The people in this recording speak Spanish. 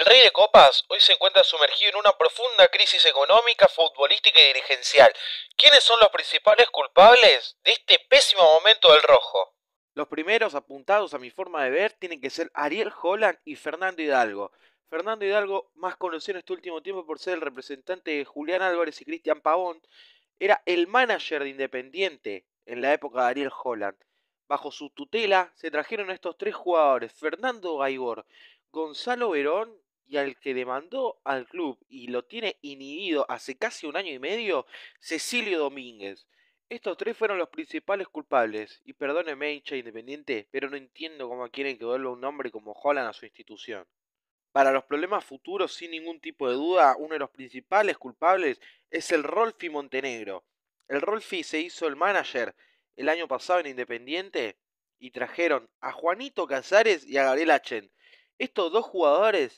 El Rey de Copas hoy se encuentra sumergido en una profunda crisis económica, futbolística y dirigencial. ¿Quiénes son los principales culpables de este pésimo momento del rojo? Los primeros apuntados a mi forma de ver tienen que ser Ariel Holland y Fernando Hidalgo. Fernando Hidalgo, más conocido en este último tiempo por ser el representante de Julián Álvarez y Cristian Pavón, era el manager de Independiente en la época de Ariel Holland. Bajo su tutela se trajeron a estos tres jugadores, Fernando Gaibor, Gonzalo Verón y al que demandó al club y lo tiene inhibido hace casi un año y medio, Cecilio Domínguez. Estos tres fueron los principales culpables, y perdóneme, hincha independiente, pero no entiendo cómo quieren que vuelva un nombre como Holland a su institución. Para los problemas futuros, sin ningún tipo de duda, uno de los principales culpables es el Rolfi Montenegro. El Rolfi se hizo el manager el año pasado en Independiente y trajeron a Juanito Casares y a Gabriel Achen. Estos dos jugadores